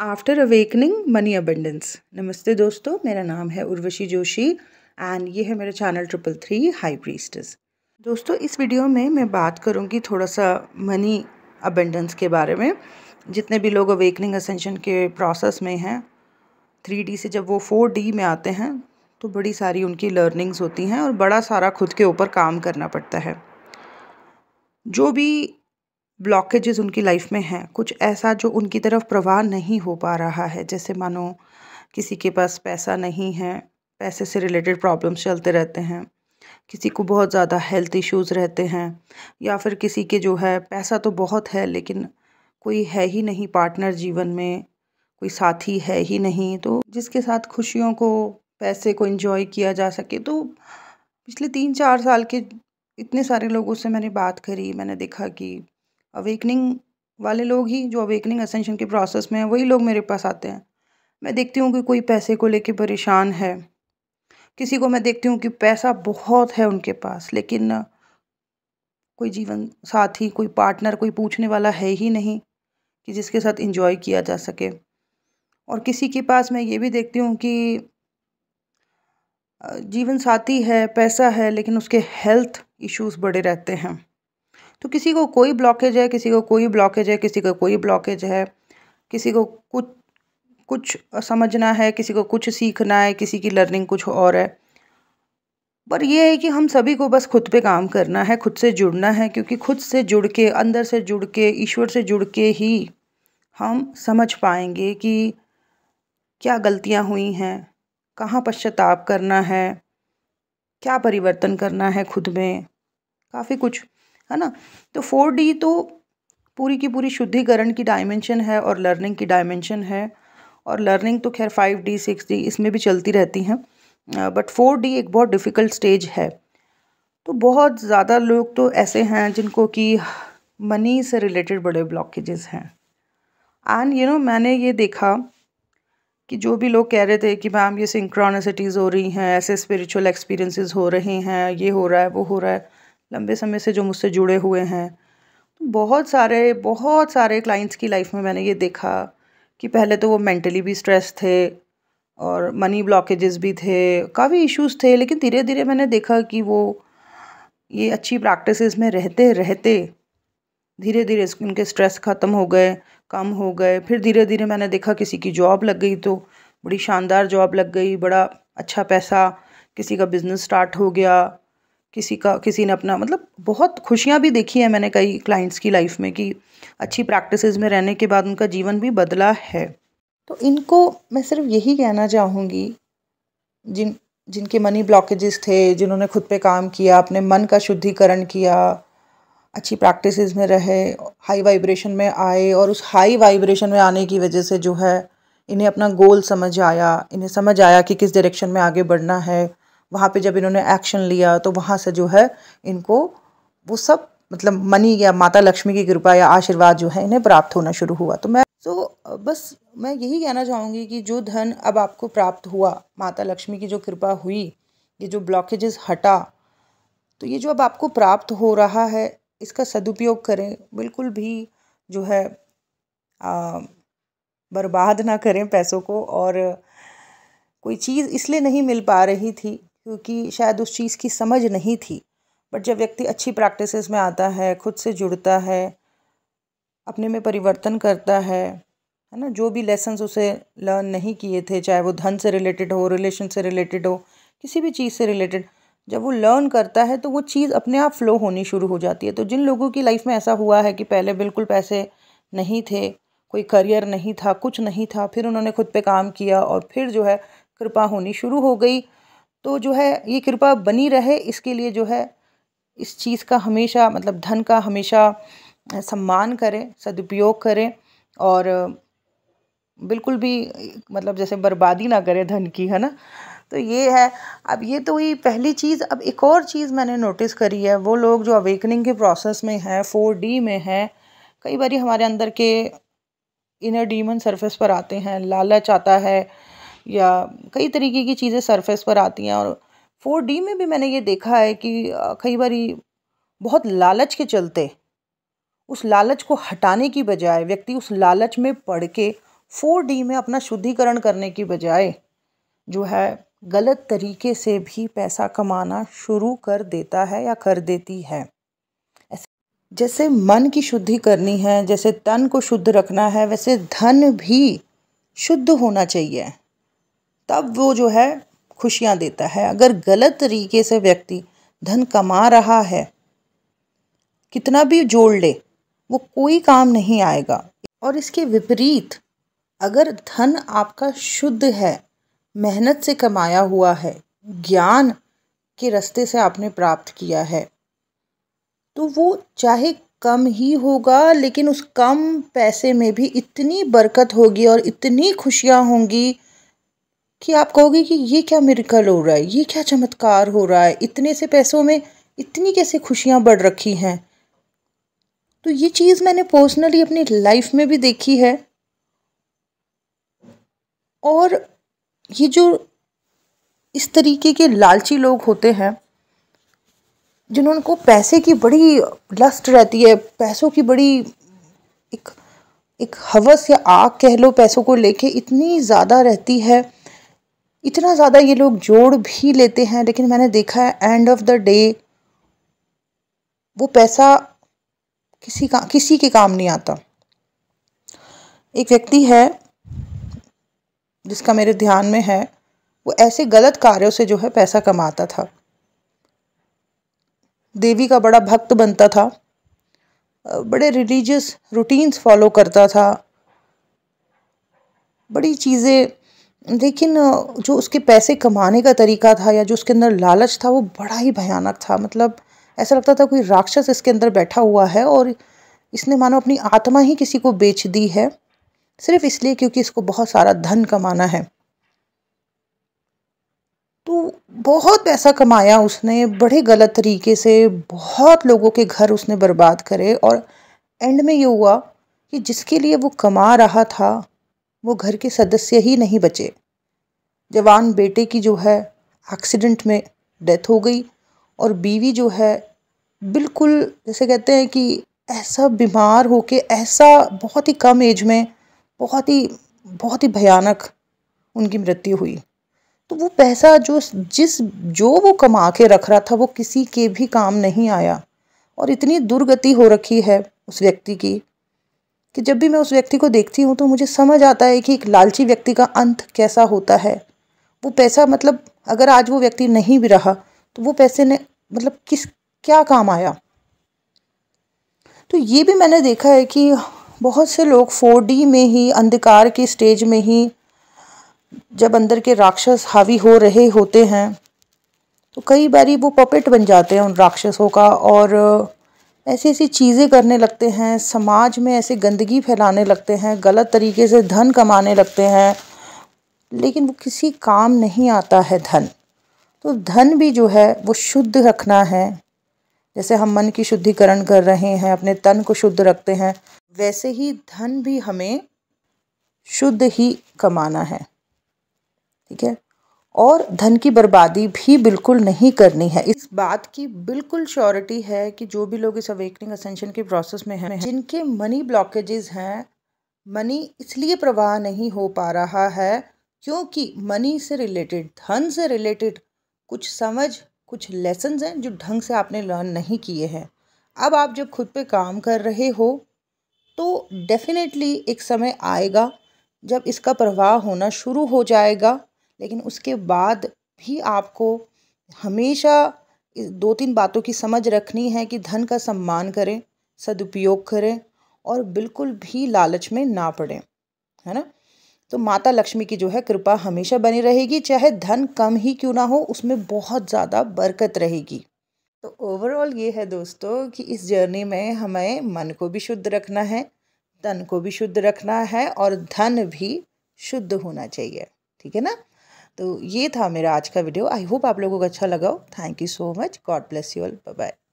after awakening money abundance नमस्ते दोस्तों मेरा नाम है उर्वशी जोशी एंड ये है मेरा channel triple three high priests दोस्तों इस वीडियो में मैं बात करूँगी थोड़ा सा मनी अबेंडेंस के बारे में जितने भी लोग अवेकनिंग असेंशन के प्रोसेस में हैं थ्री डी से जब वो फोर डी में आते हैं तो बड़ी सारी उनकी लर्निंग्स होती हैं और बड़ा सारा खुद के ऊपर काम करना पड़ता है जो भी ब्लॉकेजेस उनकी लाइफ में हैं कुछ ऐसा जो उनकी तरफ प्रवाह नहीं हो पा रहा है जैसे मानो किसी के पास पैसा नहीं है पैसे से रिलेटेड प्रॉब्लम्स चलते रहते हैं किसी को बहुत ज़्यादा हेल्थ इश्यूज़ रहते हैं या फिर किसी के जो है पैसा तो बहुत है लेकिन कोई है ही नहीं पार्टनर जीवन में कोई साथी है ही नहीं तो जिसके साथ खुशियों को पैसे को इन्जॉय किया जा सके तो पिछले तीन चार साल के इतने सारे लोगों से मैंने बात करी मैंने देखा कि अवेकनिंग वाले लोग ही जो अवेकनिंग असेंशन के प्रोसेस में है वही लोग मेरे पास आते हैं मैं देखती हूँ कि कोई पैसे को लेके परेशान है किसी को मैं देखती हूँ कि पैसा बहुत है उनके पास लेकिन कोई जीवन साथी कोई पार्टनर कोई पूछने वाला है ही नहीं कि जिसके साथ इंजॉय किया जा सके और किसी के पास मैं ये भी देखती हूँ कि जीवन साथी है पैसा है लेकिन उसके हेल्थ इश्यूज बड़े रहते हैं तो किसी को कोई ब्लॉकेज है किसी को कोई ब्लॉकेज है किसी को कोई ब्लॉकेज है किसी को कुछ कुछ समझना है किसी को कुछ सीखना है किसी की लर्निंग कुछ और है पर यह है कि हम सभी को बस खुद पे काम करना है खुद से जुड़ना है क्योंकि खुद से जुड़ के अंदर से जुड़ के ईश्वर से जुड़ के ही हम समझ पाएंगे कि क्या गलतियाँ हुई हैं कहाँ पश्चाताप करना है क्या परिवर्तन करना है खुद में काफ़ी कुछ है ना तो फोर डी तो पूरी की पूरी शुद्धिकरण की डायमेंशन है और लर्निंग की डायमेंशन है और लर्निंग तो खैर फाइव डी सिक्स डी इसमें भी चलती रहती हैं बट फोर डी एक बहुत डिफ़िकल्ट स्टेज है तो बहुत ज़्यादा लोग तो ऐसे हैं जिनको कि मनी से रिलेटेड बड़े ब्लॉकेजेस हैं एंड यू नो मैंने ये देखा कि जो भी लोग कह रहे थे कि मैम ये सिंक्रोनिसिटीज़ हो रही हैं ऐसे स्पिरिचुअल एक्सपीरियंसेस हो रहे हैं ये हो रहा है वो हो रहा है लंबे समय से जो मुझसे जुड़े हुए हैं तो बहुत सारे बहुत सारे क्लाइंट्स की लाइफ में मैंने ये देखा कि पहले तो वो मेंटली भी स्ट्रेस थे और मनी ब्लॉकेजेस भी थे काफ़ी इश्यूज थे लेकिन धीरे धीरे मैंने देखा कि वो ये अच्छी प्रैक्टिसेस में रहते रहते धीरे धीरे उनके स्ट्रेस ख़त्म हो गए कम हो गए फिर धीरे धीरे मैंने देखा किसी की जॉब लग गई तो बड़ी शानदार जॉब लग गई बड़ा अच्छा पैसा किसी का बिज़नेस स्टार्ट हो गया किसी का किसी ने अपना मतलब बहुत खुशियाँ भी देखी है मैंने कई क्लाइंट्स की लाइफ में कि अच्छी प्रैक्टिस में रहने के बाद उनका जीवन भी बदला है तो इनको मैं सिर्फ यही कहना चाहूँगी जिन जिनके मनी ब्लॉकेजेस थे जिन्होंने खुद पे काम किया अपने मन का शुद्धिकरण किया अच्छी प्रैक्टिसेस में रहे हाई वाइब्रेशन में आए और उस हाई वाइब्रेशन में आने की वजह से जो है इन्हें अपना गोल समझ आया इन्हें समझ आया कि किस डायरेक्शन में आगे बढ़ना है वहाँ पे जब इन्होंने एक्शन लिया तो वहाँ से जो है इनको वो सब मतलब मनी या माता लक्ष्मी की कृपा या आशीर्वाद जो है इन्हें प्राप्त होना शुरू हुआ तो मैं तो बस मैं यही कहना चाहूँगी कि जो धन अब आपको प्राप्त हुआ माता लक्ष्मी की जो कृपा हुई ये जो ब्लॉकेजेस हटा तो ये जो अब आपको प्राप्त हो रहा है इसका सदुपयोग करें बिल्कुल भी जो है आ, बर्बाद ना करें पैसों को और कोई चीज़ इसलिए नहीं मिल पा रही थी क्योंकि शायद उस चीज़ की समझ नहीं थी बट जब व्यक्ति अच्छी प्रैक्टिसेस में आता है खुद से जुड़ता है अपने में परिवर्तन करता है है ना जो भी लेसन्स उसे लर्न नहीं किए थे चाहे वो धन से रिलेटेड हो रिलेशन से रिलेटेड हो किसी भी चीज़ से रिलेटेड जब वो लर्न करता है तो वो चीज़ अपने आप फ्लो होनी शुरू हो जाती है तो जिन लोगों की लाइफ में ऐसा हुआ है कि पहले बिल्कुल पैसे नहीं थे कोई करियर नहीं था कुछ नहीं था फिर उन्होंने खुद पे काम किया और फिर जो है कृपा होनी शुरू हो गई तो जो है ये कृपा बनी रहे इसके लिए जो है इस चीज़ का हमेशा मतलब धन का हमेशा सम्मान करें सदुपयोग करें और बिल्कुल भी मतलब जैसे बर्बादी ना करें धन की है ना तो ये है अब ये तो हुई पहली चीज़ अब एक और चीज़ मैंने नोटिस करी है वो लोग जो अवेकनिंग के प्रोसेस में हैं फोर डी में हैं कई बार हमारे अंदर के इनर डीमन सरफेस पर आते हैं लालच आता है या कई तरीके की चीज़ें सरफेस पर आती हैं और फोर डी में भी मैंने ये देखा है कि कई बार बहुत लालच के चलते उस लालच को हटाने की बजाय व्यक्ति उस लालच में पढ़ के फोर डी में अपना शुद्धिकरण करने की बजाय जो है गलत तरीके से भी पैसा कमाना शुरू कर देता है या कर देती है जैसे मन की शुद्धि करनी है जैसे तन को शुद्ध रखना है वैसे धन भी शुद्ध होना चाहिए तब वो जो है खुशियाँ देता है अगर गलत तरीके से व्यक्ति धन कमा रहा है कितना भी जोड़ ले वो कोई काम नहीं आएगा और इसके विपरीत अगर धन आपका शुद्ध है मेहनत से कमाया हुआ है ज्ञान के रास्ते से आपने प्राप्त किया है तो वो चाहे कम ही होगा लेकिन उस कम पैसे में भी इतनी बरकत होगी और इतनी खुशियाँ होंगी कि आप कहोगे कि ये क्या मेरिकल हो रहा है ये क्या चमत्कार हो रहा है इतने से पैसों में इतनी कैसे खुशियाँ बढ़ रखी हैं तो ये चीज़ मैंने पर्सनली अपनी लाइफ में भी देखी है और ये जो इस तरीके के लालची लोग होते हैं जिन्होंने को पैसे की बड़ी लस्ट रहती है पैसों की बड़ी एक एक हवस या आग कह लो पैसों को लेके इतनी ज़्यादा रहती है इतना ज़्यादा ये लोग जोड़ भी लेते हैं लेकिन मैंने देखा है एंड ऑफ द डे वो पैसा किसी का किसी के काम नहीं आता एक व्यक्ति है जिसका मेरे ध्यान में है वो ऐसे गलत कार्यों से जो है पैसा कमाता था देवी का बड़ा भक्त बनता था बड़े रिलीजियस रूटीन्स फॉलो करता था बड़ी चीज़ें लेकिन जो उसके पैसे कमाने का तरीका था या जो उसके अंदर लालच था वो बड़ा ही भयानक था मतलब ऐसा लगता था कोई राक्षस इसके अंदर बैठा हुआ है और इसने मानो अपनी आत्मा ही किसी को बेच दी है सिर्फ इसलिए क्योंकि इसको बहुत सारा धन कमाना है तो बहुत पैसा कमाया उसने बड़े गलत तरीके से बहुत लोगों के घर उसने बर्बाद करे और एंड में ये हुआ कि जिसके लिए वो कमा रहा था वो घर के सदस्य ही नहीं बचे जवान बेटे की जो है एक्सीडेंट में डेथ हो गई और बीवी जो है बिल्कुल जैसे कहते हैं कि ऐसा बीमार हो के ऐसा बहुत ही कम एज में बहुत ही बहुत ही भयानक उनकी मृत्यु हुई तो वो पैसा जो जिस जो वो कमा के रख रहा था वो किसी के भी काम नहीं आया और इतनी दुर्गति हो रखी है उस व्यक्ति की कि जब भी मैं उस व्यक्ति को देखती हूँ तो मुझे समझ आता है कि एक लालची व्यक्ति का अंत कैसा होता है वो पैसा मतलब अगर आज वो व्यक्ति नहीं भी रहा तो वो पैसे ने मतलब किस क्या काम आया तो ये भी मैंने देखा है कि बहुत से लोग फोर में ही अंधकार के स्टेज में ही जब अंदर के राक्षस हावी हो रहे होते हैं तो कई बारी वो पपेट बन जाते हैं उन राक्षसों का और ऐसी ऐसी चीज़ें करने लगते हैं समाज में ऐसे गंदगी फैलाने लगते हैं गलत तरीके से धन कमाने लगते हैं लेकिन वो किसी काम नहीं आता है धन तो धन भी जो है वो शुद्ध रखना है जैसे हम मन की शुद्धिकरण कर रहे हैं अपने तन को शुद्ध रखते हैं वैसे ही धन भी हमें शुद्ध ही कमाना है ठीक है और धन की बर्बादी भी बिल्कुल नहीं करनी है इस बात की बिल्कुल श्योरिटी है कि जो भी लोग इस अवेकनिंग असेंशन के प्रोसेस में हैं जिनके मनी ब्लॉकेजेस हैं मनी इसलिए प्रवाह नहीं हो पा रहा है क्योंकि मनी से रिलेटेड धन से रिलेटेड कुछ समझ कुछ लेसन हैं जो ढंग से आपने लर्न नहीं किए हैं अब आप जब खुद पे काम कर रहे हो तो डेफिनेटली एक समय आएगा जब इसका प्रवाह होना शुरू हो जाएगा लेकिन उसके बाद भी आपको हमेशा दो तीन बातों की समझ रखनी है कि धन का सम्मान करें सदुपयोग करें और बिल्कुल भी लालच में ना पड़ें है ना तो माता लक्ष्मी की जो है कृपा हमेशा बनी रहेगी चाहे धन कम ही क्यों ना हो उसमें बहुत ज़्यादा बरकत रहेगी तो ओवरऑल ये है दोस्तों कि इस जर्नी में हमें मन को भी शुद्ध रखना है धन को भी शुद्ध रखना है और धन भी शुद्ध होना चाहिए ठीक है ना तो ये था मेरा आज का वीडियो आई होप आप लोगों को अच्छा लगा हो thank you so much God bless you all bye